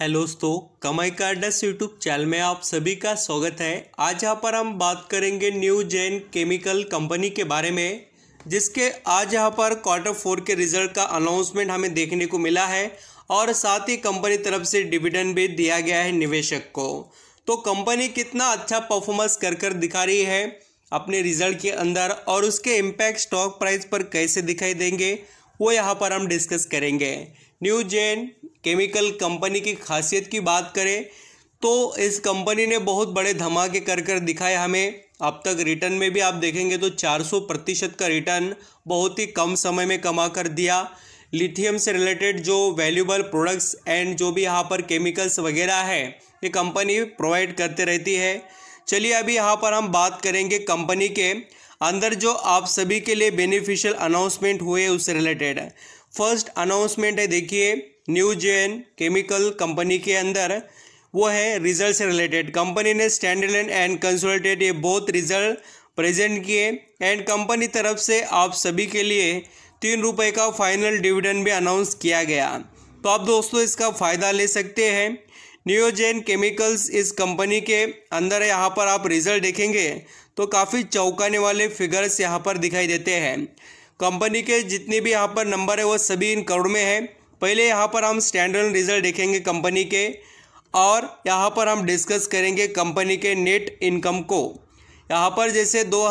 hello दोस्तों कमाई cards YouTube channel में आप सभी का स्वागत है आज यहाँ पर हम बात करेंगे न्यू जैन केमिकल कंपनी के बारे में जिसके आज यहाँ पर क्वार्टर फोर के रिजल्ट का अनाउंसमेंट हमें देखने को मिला है और साथ ही कंपनी तरफ से डिविडेंड भी दिया गया है निवेशक को तो कंपनी कितना अच्छा परफॉर्मेंस कर कर दिखा रही है अपने रिजल्ट के अंदर और उसके इम्पैक्ट स्टॉक प्राइस पर कैसे दिखाई देंगे वो यहाँ पर हम डिस्कस करेंगे न्यू जेन केमिकल कंपनी की खासियत की बात करें तो इस कंपनी ने बहुत बड़े धमाके कर कर दिखाए हमें अब तक रिटर्न में भी आप देखेंगे तो 400 प्रतिशत का रिटर्न बहुत ही कम समय में कमा कर दिया लिथियम से रिलेटेड जो वैल्यूबल प्रोडक्ट्स एंड जो भी यहाँ पर केमिकल्स वगैरह है ये कंपनी प्रोवाइड करते रहती है चलिए अभी यहाँ पर हम बात करेंगे कंपनी के अंदर जो आप सभी के लिए बेनिफिशियल अनाउंसमेंट हुए उससे रिलेटेड है फर्स्ट अनाउंसमेंट है देखिए न्यू जेन केमिकल कंपनी के अंदर वो है रिजल्ट से रिलेटेड कंपनी ने स्टैंडर्ड एंड कंसल्टेड ये बहुत रिजल्ट प्रेजेंट किए एंड कंपनी तरफ से आप सभी के लिए तीन रुपये का फाइनल डिविडेंड भी अनाउंस किया गया तो आप दोस्तों इसका फ़ायदा ले सकते हैं न्यूजेन केमिकल्स इस कंपनी के अंदर यहाँ पर आप रिजल्ट देखेंगे तो काफ़ी चौंकाने वाले फिगर्स यहाँ पर दिखाई देते हैं कंपनी के जितने भी यहाँ पर नंबर है वो सभी इन करोड़ में है पहले यहाँ पर हम स्टैंडर्ड रिजल्ट देखेंगे कंपनी के और यहाँ पर हम डिस्कस करेंगे कंपनी के नेट इनकम को यहाँ पर जैसे दो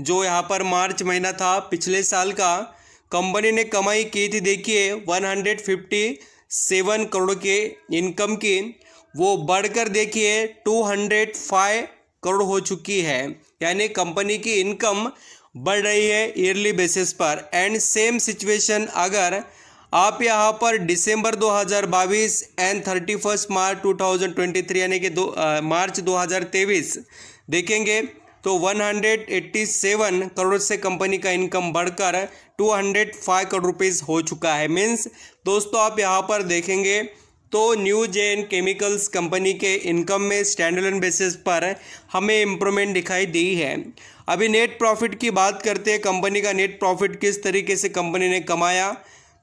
जो यहाँ पर मार्च महीना था पिछले साल का कंपनी ने कमाई की थी देखिए one hundred fifty seven crore के इनकम की वो बढ़कर देखिए टू हंड्रेड फाइव करोड़ हो चुकी है यानी कंपनी की इनकम बढ़ रही है ईयरली बेसिस पर एंड सेम सिचुएशन अगर आप यहाँ पर December 2022 and thirty first March 2023 यानी कि दो आ, मार्च 2023 देखेंगे तो 187 करोड़ से कंपनी का इनकम बढ़कर 205 करोड़ रुपीज़ हो चुका है मीन्स दोस्तों आप यहाँ पर देखेंगे तो न्यू जे केमिकल्स कंपनी के इनकम में स्टैंडर्डन बेसिस पर हमें इम्प्रूवमेंट दिखाई दी है अभी नेट प्रॉफिट की बात करते हैं कंपनी का नेट प्रॉफिट किस तरीके से कंपनी ने कमाया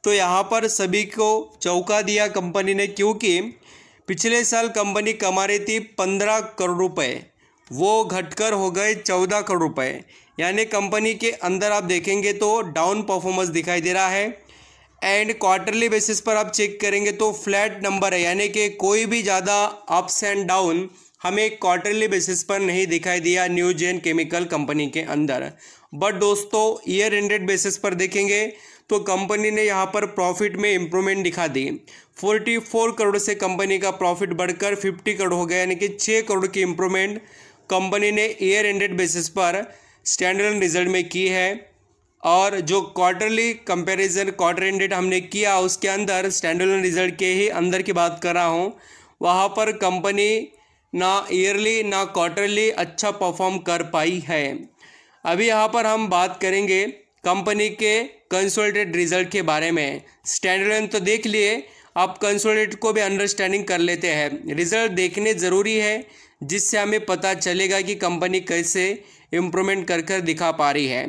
तो यहाँ पर सभी को चौका दिया कंपनी ने क्योंकि पिछले साल कंपनी कमा रही थी पंद्रह करोड़ रुपये वो घटकर हो गए चौदह करोड़ रुपए यानी कंपनी के अंदर आप देखेंगे तो डाउन परफॉर्मेंस दिखाई दे रहा है एंड क्वार्टरली बेसिस पर आप चेक करेंगे तो फ्लैट नंबर है यानी कि कोई भी ज़्यादा अप्स एंड डाउन हमें क्वार्टरली बेसिस पर नहीं दिखाई दिया न्यू जेन केमिकल कंपनी के अंदर बट दोस्तों ईयर एंडेड बेसिस पर देखेंगे तो कंपनी ने यहाँ पर प्रॉफिट में इम्प्रूवमेंट दिखा दी 44 करोड़ से कंपनी का प्रॉफिट बढ़कर 50 करोड़ हो गया यानी कि 6 करोड़ की इम्प्रूवमेंट कंपनी ने ईयर एंडेड बेसिस पर स्टैंडर्ड रिजल्ट में की है और जो क्वार्टरली कंपैरिजन क्वार्टर एंडेड हमने किया उसके अंदर स्टैंडर्ड रिजल्ट के ही अंदर की बात कर रहा हूँ वहाँ पर कंपनी ना ईयरली ना क्वार्टरली अच्छा परफॉर्म कर पाई है अभी यहाँ पर हम बात करेंगे कंपनी के कंसोल्टेड रिजल्ट के बारे में स्टैंडर्ड तो देख लिए आप कंसोल्टेड को भी अंडरस्टैंडिंग कर लेते हैं रिजल्ट देखने ज़रूरी है जिससे हमें पता चलेगा कि कंपनी कैसे इम्प्रूवमेंट कर कर दिखा पा रही है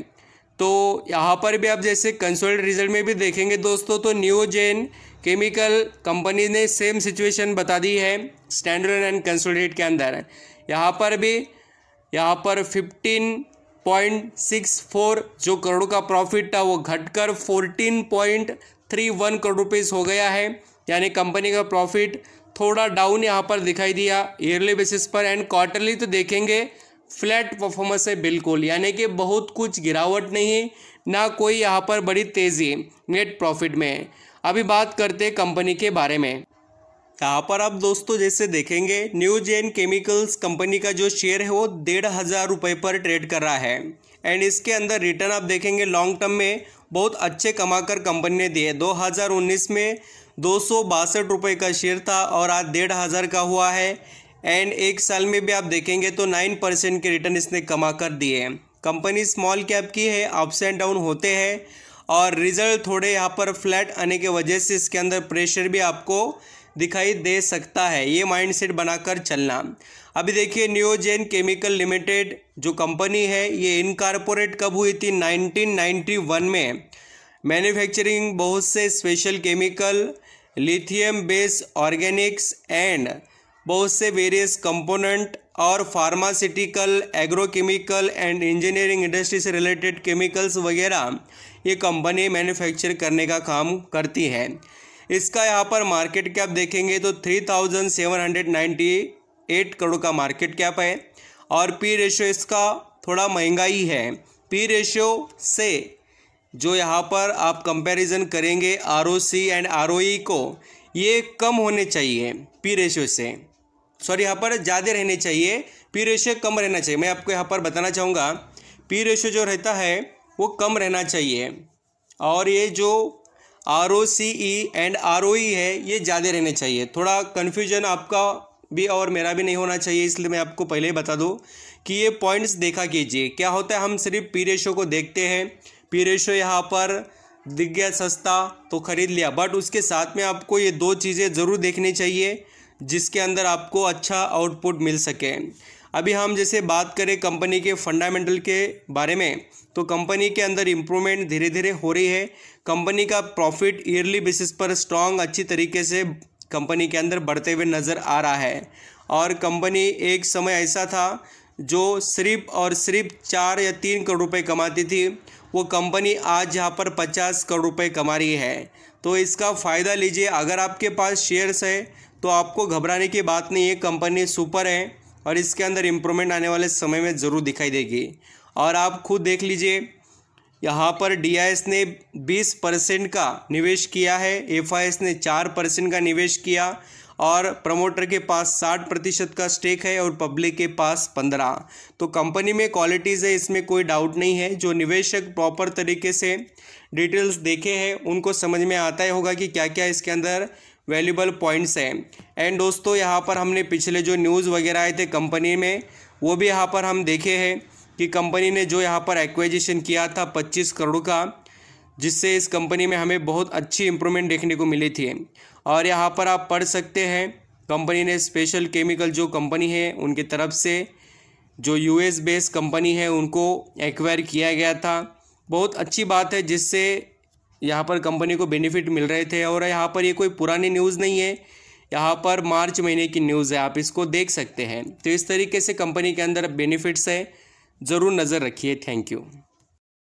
तो यहाँ पर भी आप जैसे कंसोल्ट रिजल्ट में भी देखेंगे दोस्तों तो न्यूजेन केमिकल कंपनी ने सेम सिचुएशन बता दी है स्टैंडर्ड एंड कंसोलिडेट के अंदर यहाँ पर भी यहाँ पर फिफ्टीन पॉइंट सिक्स फोर जो करोड़ का प्रॉफिट था वो घटकर fourteen point three one crore rupees हो गया है यानी कंपनी का प्रॉफिट थोड़ा डाउन यहाँ पर दिखाई दिया ईयरली बेसिस पर एंड क्वार्टरली तो देखेंगे फ्लैट परफॉर्मेंस है बिल्कुल यानी कि बहुत कुछ गिरावट नहीं ना कोई यहाँ पर बड़ी तेज़ी नेट प्रॉफिट में अभी बात करते कंपनी के बारे में यहाँ पर आप दोस्तों जैसे देखेंगे न्यू जेन केमिकल्स कंपनी का जो शेयर है वो डेढ़ हज़ार रुपये पर ट्रेड कर रहा है एंड इसके अंदर रिटर्न आप देखेंगे लॉन्ग टर्म में बहुत अच्छे कमाकर कंपनी ने दिए 2019 में दो सौ का शेयर था और आज डेढ़ हज़ार का हुआ है एंड एक साल में भी आप देखेंगे तो नाइन परसेंट के रिटर्न इसने कमा कर दिए हैं कंपनी स्मॉल कैप की है अप्स एंड डाउन होते हैं और रिजल्ट थोड़े यहाँ पर फ्लैट आने के वजह से इसके अंदर प्रेशर भी आपको दिखाई दे सकता है ये माइंडसेट बनाकर चलना अभी देखिए न्योजेन केमिकल लिमिटेड जो कंपनी है ये इनकारपोरेट कब हुई थी 1991 में मैन्युफैक्चरिंग बहुत से special chemical lithium base organics and बहुत से वेरियस कंपोनेंट और pharmaceutical agrochemical and engineering industry से रिलेटेड केमिकल्स वगैरह ये कंपनी मैन्युफैक्चर करने का काम करती है इसका यहाँ पर मार्केट कैप देखेंगे तो three thousand seven hundred ninety eight crore का मार्केट कैप है और पी रेशियो इसका थोड़ा महंगा ही है पी रेशियो से जो यहाँ पर आप कंपैरिजन करेंगे आर एंड आर को ये कम होने चाहिए पी रेशियो से सॉरी यहाँ पर ज़्यादा रहने चाहिए पी रेशियो कम रहना चाहिए मैं आपको यहाँ पर बताना चाहूँगा पी रेशियो जो रहता है वो कम रहना चाहिए और ये जो R O C E and R O E है ये ज़्यादा रहने चाहिए थोड़ा कन्फ्यूजन आपका भी और मेरा भी नहीं होना चाहिए इसलिए मैं आपको पहले ही बता दूँ कि ये पॉइंट्स देखा कीजिए क्या होता है हम सिर्फ पी रेशो को देखते हैं पी रेशो यहाँ पर दिख गया सस्ता तो ख़रीद लिया बट उसके साथ में आपको ये दो चीज़ें ज़रूर देखनी चाहिए जिसके अंदर आपको अच्छा आउटपुट मिल सके अभी हम जैसे बात करें कंपनी के फंडामेंटल के बारे में तो कंपनी के अंदर इम्प्रूवमेंट धीरे धीरे हो रही है कंपनी का प्रॉफिट ईयरली बेसिस पर स्ट्रांग अच्छी तरीके से कंपनी के अंदर बढ़ते हुए नज़र आ रहा है और कंपनी एक समय ऐसा था जो सिर्फ और सिर्फ चार या तीन करोड़ रुपए कमाती थी वो कंपनी आज यहाँ पर पचास करोड़ रुपए कमा रही है तो इसका फ़ायदा लीजिए अगर आपके पास शेयर्स है तो आपको घबराने की बात नहीं है कंपनी सुपर है और इसके अंदर इम्प्रूवमेंट आने वाले समय में ज़रूर दिखाई देगी और आप खुद देख लीजिए यहाँ पर डी ने बीस परसेंट का निवेश किया है एफ ने चार परसेंट का निवेश किया और प्रमोटर के पास साठ प्रतिशत का स्टेक है और पब्लिक के पास पंद्रह तो कंपनी में क्वालिटीज़ है इसमें कोई डाउट नहीं है जो निवेशक प्रॉपर तरीके से डिटेल्स देखे हैं उनको समझ में आता ही होगा कि क्या क्या इसके अंदर वैल्यूबल पॉइंट्स हैं एंड दोस्तों यहाँ पर हमने पिछले जो न्यूज़ वगैरह आए थे कंपनी में वो भी यहाँ पर हम देखे हैं कि कंपनी ने जो यहाँ पर एक्विजिशन किया था पच्चीस करोड़ का जिससे इस कंपनी में हमें बहुत अच्छी इम्प्रूवमेंट देखने को मिली थी और यहाँ पर आप पढ़ सकते हैं कंपनी ने स्पेशल केमिकल जो कंपनी है उनके तरफ से जो यूएस बेस्ड कंपनी है उनको एक्वायर किया गया था बहुत अच्छी बात है जिससे यहाँ पर कंपनी को बेनिफिट मिल रहे थे और यहाँ पर ये कोई पुरानी न्यूज़ नहीं है यहाँ पर मार्च महीने की न्यूज़ है आप इसको देख सकते हैं तो इस तरीके से कंपनी के अंदर बेनिफिट्स है ज़रूर नज़र रखिए थैंक यू